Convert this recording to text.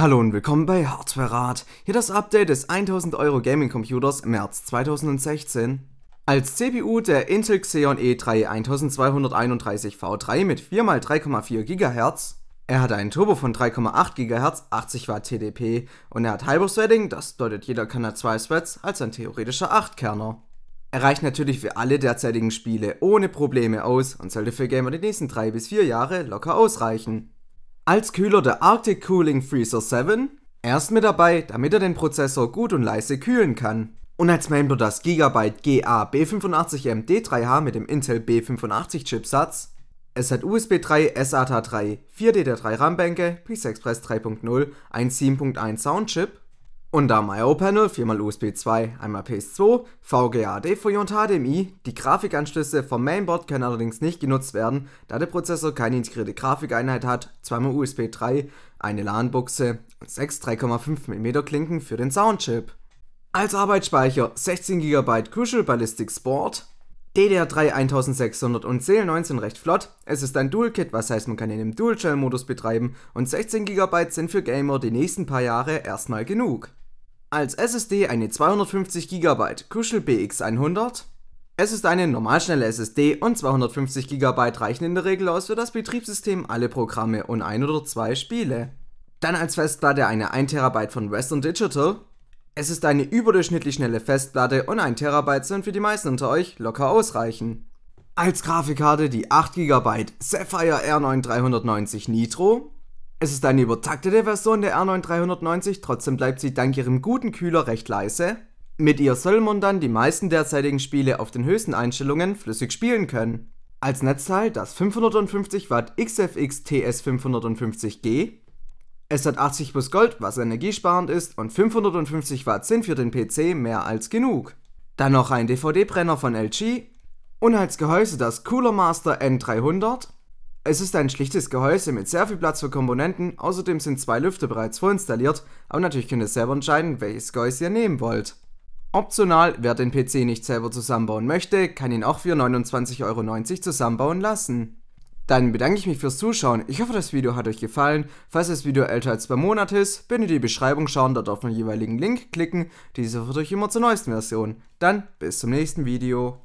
Hallo und willkommen bei Hardware-Rat. Hier das Update des 1000 Euro Gaming Computers im März 2016. Als CPU der Intel Xeon E3 1231V3 mit 4x3,4 GHz. Er hat einen Turbo von 3,8 GHz, 80 Watt TDP und er hat Hyper-Threading, das bedeutet jeder kann da zwei Threads als ein theoretischer 8-Kerner. Er reicht natürlich für alle derzeitigen Spiele ohne Probleme aus und sollte für Gamer die nächsten 3 bis 4 Jahre locker ausreichen. Als Kühler der Arctic Cooling Freezer 7, Er ist mit dabei, damit er den Prozessor gut und leise kühlen kann. Und als Mainboard das Gigabyte GA B85M D3H mit dem Intel B85 Chipsatz. Es hat USB 3, SATA 3, 4 DDR3 RAM-Bänke, PCI Express 3.0, ein 7.1 Soundchip und am I.O.-Panel viermal USB 2, einmal PS2, VGA, DVI und HDMI, die Grafikanschlüsse vom Mainboard können allerdings nicht genutzt werden, da der Prozessor keine integrierte Grafikeinheit hat, zweimal USB 3, eine LAN-Buchse und sechs 3,5 mm Klinken für den Soundchip. Als Arbeitsspeicher 16 GB Crucial Ballistic Sport, DDR3 1600 und CL19 recht flott. Es ist ein Dual-Kit, was heißt man kann ihn im Dual-Shell-Modus betreiben und 16 GB sind für Gamer die nächsten paar Jahre erstmal genug. Als SSD eine 250 GB Kuschel BX100. Es ist eine normalschnelle SSD und 250 GB reichen in der Regel aus für das Betriebssystem, alle Programme und ein oder zwei Spiele. Dann als Festplatte eine 1 TB von Western Digital, es ist eine überdurchschnittlich schnelle Festplatte und 1 TB sind für die meisten unter euch locker ausreichen. Als Grafikkarte die 8 GB Sapphire r 9390 Nitro. Es ist eine übertaktete Version der r 9390 trotzdem bleibt sie dank ihrem guten Kühler recht leise. Mit ihr soll man dann die meisten derzeitigen Spiele auf den höchsten Einstellungen flüssig spielen können. Als Netzteil das 550 Watt XFX TS550G, es hat 80 plus Gold, was energiesparend ist, und 550 Watt sind für den PC mehr als genug. Dann noch ein DVD-Brenner von LG und als Gehäuse das Cooler Master N300. Es ist ein schlichtes Gehäuse mit sehr viel Platz für Komponenten, außerdem sind zwei Lüfter bereits vorinstalliert, aber natürlich könnt ihr selber entscheiden, welches Gehäuse ihr nehmen wollt. Optional, wer den PC nicht selber zusammenbauen möchte, kann ihn auch für 29,90 Euro zusammenbauen lassen. Dann bedanke ich mich fürs Zuschauen. Ich hoffe, das Video hat euch gefallen. Falls das Video älter als zwei Monate ist, bitte die Beschreibung schauen, dort auf den jeweiligen Link klicken. Dieser wird euch immer zur neuesten Version. Dann bis zum nächsten Video.